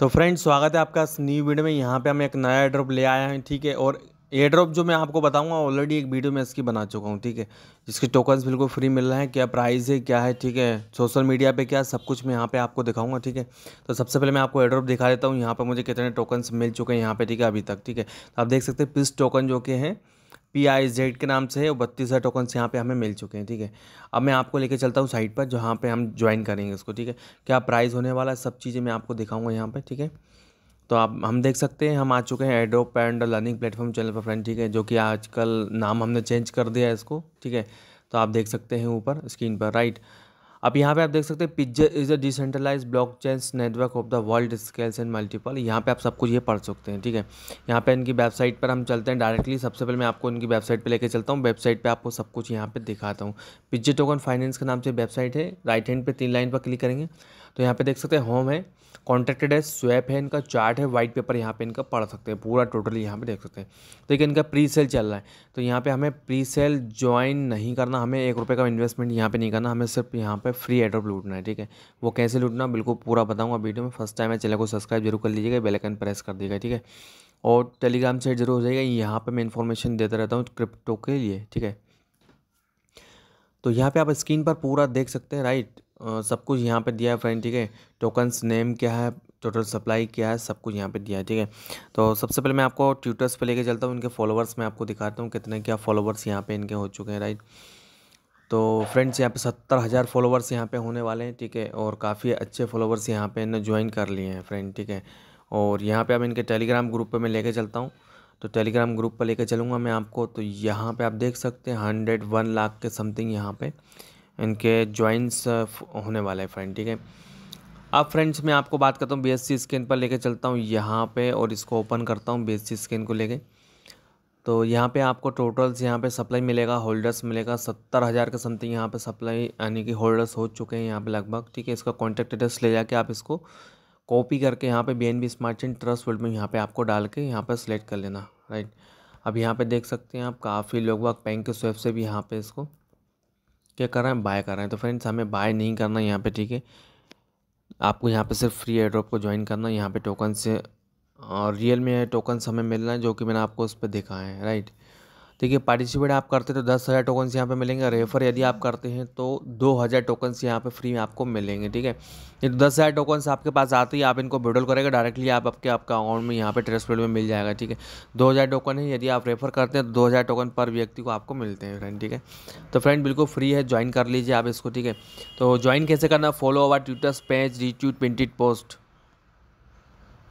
तो फ्रेंड्स स्वागत है आपका इस न्यू वीडियो में यहाँ पे हम एक नया एड्रॉप ले आया हैं ठीक है और एड्रॉप जो मैं आपको बताऊंगा ऑलरेडी एक वीडियो में इसकी बना चुका हूँ ठीक है जिसके टोकन्स बिल्कुल फ्री मिल रहे हैं क्या प्राइस है क्या है ठीक है सोशल मीडिया पे क्या सब कुछ मैं यहाँ पे आपको दिखाऊंगा ठीक है तो सबसे पहले मैं आपको एड्रॉप दिखा देता हूँ यहाँ पर मुझे कितने टोकन्स मिल चुके हैं यहाँ पर ठीक है अभी तक ठीक है तो आप देख सकते हैं पिस टोकन जो के हैं पी आई जेड के नाम से है और बत्तीस हज़ार टोकन्स यहाँ पे हमें मिल चुके हैं ठीक है अब मैं आपको लेके चलता हूँ साइट पर जहाँ पे हम ज्वाइन करेंगे इसको ठीक है क्या प्राइस होने वाला है सब चीज़ें मैं आपको दिखाऊंगा यहाँ पे ठीक है तो आप हम देख सकते हैं हम आ चुके हैं adopt and learning platform channel पर फ्रेंड ठीक है जो कि आजकल नाम हमने चेंज कर दिया है इसको ठीक है तो आप देख सकते हैं ऊपर स्क्रीन पर राइट अब यहाँ पे आप देख सकते हैं पिज्जे is a decentralise block chain network of the world scales and multiple यहाँ पे आप सब कुछ ये पढ़ सकते हैं ठीक है यहाँ पे इनकी वेबसाइट पर हम चलते हैं डायरेक्टली सबसे पहले मैं आपको इनकी वेबसाइट पर लेके चलता हूँ वेबसाइट पर आपको सब कुछ यहाँ पे दिखाता हूँ पिज्जे टोकन फाइनेंस के नाम से वेबसाइट है राइट हैंड पर तीन लाइन पर क्लिक करेंगे तो यहाँ पे देख सकते हैं होम है कॉन्ट्रेक्टेड है स्वैप है इनका चार्ट है वाइट पेपर यहाँ पे इनका पढ़ सकते हैं पूरा टोटली यहाँ पे देख सकते हैं तो देखिए इनका प्री सेल चल रहा है तो यहाँ पे हमें प्री सेल ज्वाइन नहीं करना हमें एक रुपये का इन्वेस्टमेंट यहाँ पे नहीं करना हमें सिर्फ यहाँ पे फ्री एड्रॉप लूटना है ठीक है वो कैसे लूटना बिल्कुल पूरा बताऊँगा वीडियो में फर्स्ट टाइम है चैनल को सब्सक्राइब जरूर कर लीजिएगा बेलकन प्रेस कर दीजिएगा ठीक है और टेलीग्राम साइट जरूर हो जाएगा यहाँ पर मैं इन्फॉर्मेशन देता रहता हूँ क्रिप्टो के लिए ठीक है तो यहाँ पे आप स्क्रीन पर पूरा देख सकते हैं राइट सब कुछ यहाँ पे दिया है फ्रेंड ठीक है टोकन्स नेम क्या है टोटल सप्लाई क्या है सब कुछ यहाँ पे दिया है ठीक है तो सबसे पहले मैं आपको ट्यूटर्स पे लेके चलता हूँ इनके फॉलोवर्स मैं आपको दिखाता हूँ कितने क्या फॉलोवर्स यहाँ पे इनके हो चुके हैं राइट तो फ्रेंड्स यहाँ पे सत्तर हज़ार फॉलोवर्स यहाँ पे होने वाले हैं ठीक है और काफ़ी अच्छे फॉलोवर्स यहाँ पर इन्हें ज्वाइन कर लिए हैं फ्रेंड ठीक है और यहाँ पर अब इनके टेलीग्राम ग्रुप पर मैं लेके चलता हूँ तो टेलीग्राम ग्रुप पर लेकर चलूँगा मैं आपको तो यहाँ पर आप देख सकते हैं हंड्रेड वन लाख के समथिंग यहाँ पर इनके ज्वाइंट्स होने वाले हैं फ्रेंड ठीक है अब फ्रेंड्स मैं आपको बात करता हूँ बी एस स्कैन पर लेके चलता हूँ यहाँ पे और इसको ओपन करता हूँ बी एस स्कैन को लेके तो यहाँ पे आपको टोटल्स यहाँ पे सप्लाई मिलेगा होल्डर्स मिलेगा सत्तर हज़ार के समथिंग यहाँ पे सप्लाई यानी कि होल्डर्स हो चुके हैं यहाँ पे लगभग ठीक है इसका कॉन्टैक्ट एड्रेस ले जाके आप इसको कॉपी करके यहाँ पे B N B smart chain trust world में यहाँ पर आपको डाल के यहाँ पर सिलेक्ट कर लेना राइट अब यहाँ पर देख सकते हैं आप काफ़ी लोग वक्त बैंक के स्वेप से भी यहाँ पर इसको क्या कर रहे हैं बाय कर रहे हैं तो फ्रेंड्स हमें बाय नहीं करना यहाँ पे ठीक है आपको यहाँ पे सिर्फ फ्री एड्रॉप को ज्वाइन करना है यहाँ पे टोकन से और रियल में टोकन हमें मिलना है जो कि मैंने आपको उस पर दिखाए है राइट देखिए पार्टिसिपेट आप करते हैं तो दस हज़ार टोकन्स यहाँ पे मिलेंगे रेफर यदि आप करते हैं तो दो हज़ार टोकन्स यहाँ पे फ्री में आपको मिलेंगे ठीक है ये तो दस हज़ार टोकन्स आपके पास आते ही आप इनको विड्रॉल करेगा डायरेक्टली आप आपके आपका अकाउंट में यहाँ पे ट्रेसपेड में मिल जाएगा ठीक है दो हज़ार टोकन है यदि आप रेफर करते हैं तो दो हज़ार टोकन पर व्यक्ति को आपको मिलते हैं फ्रेंड ठीक है तो फ्रेंड बिल्कुल फ्री है ज्वाइन कर लीजिए आप इसको ठीक है तो ज्वाइन कैसे करना follow our twitters page retweet printed post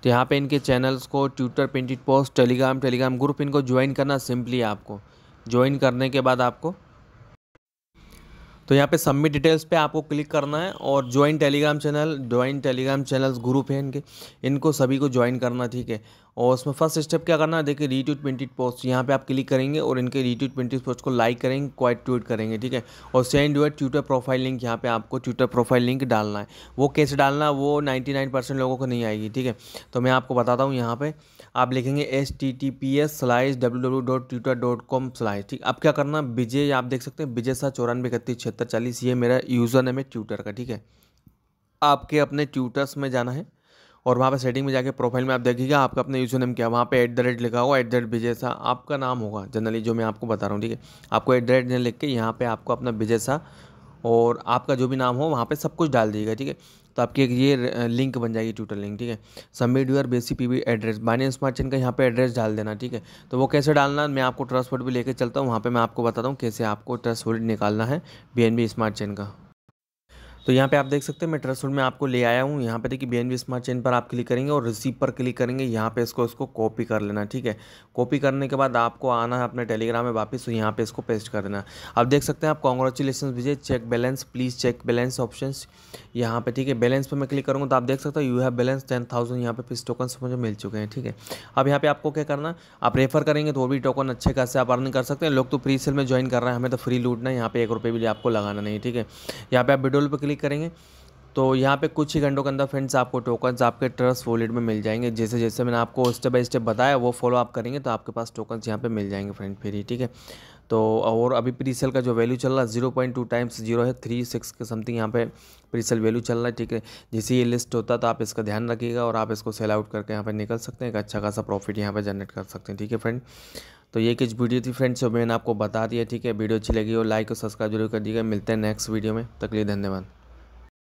तो यहाँ पे इनके चैनल्स को Twitter printed post Telegram Telegram group इनको ज्वाइन करना सिंपली आपको ज्वाइन करने के बाद आपको तो यहाँ पे सबमिट डिटेल्स पे आपको क्लिक करना है और join Telegram channel join Telegram channels group है इनके इनको सभी को ज्वाइन करना ठीक है और उसमें फर्स्ट स्टेप क्या करना है देखिए रीट्यूट प्रिंटेड पोस्ट यहाँ पे आप क्लिक करेंगे और इनके रीट्यूट प्रिंटेड पोस्ट को लाइक करेंगे क्वाइट ट्वीट करेंगे ठीक है और send your Twitter profile link यहाँ पे आपको ट्विटर प्रोफाइल लिंक डालना है वो कैसे डालना वो नाइन्टी परसेंट लोगों को नहीं आएगी ठीक है तो मैं आपको बताता हूँ यहाँ पर आप लिखेंगे S T T P S slice W W dot Twitter dot com slice ठीक अब क्या करना विजय आप देख सकते हैं विजय सा चौरानवे इकतीस पचहत्तर चालीस ये मेरा यूज़र नेम है ट्यूटर का ठीक है आपके अपने ट्यूटर्स में जाना है और वहाँ पर सेटिंग में जाके प्रोफाइल में आप देखिएगा आपका अपने यूज़र नेम क्या वहाँ पर एट द रेट लिखा होगा at the rate Vijay Shah आपका नाम होगा जनरली जो मैं आपको बता रहा हूँ ठीक है आपको एट द रेट लिख के यहाँ पर आपको अपना विजय शाह और आपका जो भी नाम हो वहाँ पर सब कुछ डाल दीजिएगा ठीक है तो आपकी एक ये लिंक बन जाएगी ट्यूटर लिंक ठीक है submit your basic P address Binance smart chain का यहाँ पे एड्रेस डाल देना ठीक है तो वो कैसे डालना मैं आपको ट्रस्ट वोल्ट भी लेकर चलता हूँ वहाँ पर मैं आपको बताता हूँ कैसे आपको ट्रस्ट वोल्ट निकालना है बी स्मार्ट चेन का तो यहाँ पे आप देख सकते हैं मैं ट्रस्ट में आपको ले आया हूँ यहाँ पे देखिए B N B smart chain पर आप क्लिक करेंगे और रिसीव पर क्लिक करेंगे यहाँ पे इसको इसको कॉपी कर लेना ठीक है कॉपी करने के बाद आपको आना है अपने टेलीग्राम में वापस तो यहाँ पे इसको पेस्ट कर देना आप देख सकते हैं आप कॉन्ग्रेचुलेसन भेजिए check balance please check balance option यहाँ पर ठीक है बैलेंस पर मैं क्लिक करूँगा तो आप देख सकते हो you have balance ten thousand यहाँ पर फिस टोकन मुझे मिल चुके हैं ठीक है अब यहाँ पर आपको क्या करना आप रेफर करेंगे तो वो भी टोकन अच्छे खासे आप अर्न कर सकते हैं लोग तो फ्री सेल में ज्वाइन कर रहे हैं हमें तो फ्री लूटना है यहाँ पर एक रुपये भी आपको लगाना नहीं ठीक है यहाँ पर आप बिडोल पर क्लिक क्लिक करेंगे तो यहाँ पे कुछ ही घंटों के अंदर फ्रेंड्स आपको टोकन्स आपके ट्रस्ट वॉलेट में मिल जाएंगे जैसे जैसे मैंने आपको स्टेप बाय स्टेप बताया वो फॉलो आप करेंगे तो आपके पास टोकन्स यहाँ पे मिल जाएंगे फ्रेंड फिर ही ठीक है तो और अभी प्रीसेल का जो वैल्यू चल रहा है zero point two times zero है थ्री सिक्स के समथिंग यहाँ पे प्रीसेल वैल्यू चल रहा है ठीक है जैसे ये लिस्ट होता है तो आप इसका ध्यान रखिएगा और आप इसको सेल आउट करके यहाँ पर निकल सकते हैं एक अच्छा खासा प्रॉफिट यहाँ पर जनरेट कर सकते हैं ठीक है फ्रेंड तो ये कुछ वीडियो थी फ्रेंड्स जो मैंने आपको बता दिया ठीक है वीडियो अच्छी लगी हो लाइक और सब्सक्राइब जरूर कर दीजिएगा मिलते हैं नेक्स्ट वीडियो में तक लिए धन्यवाद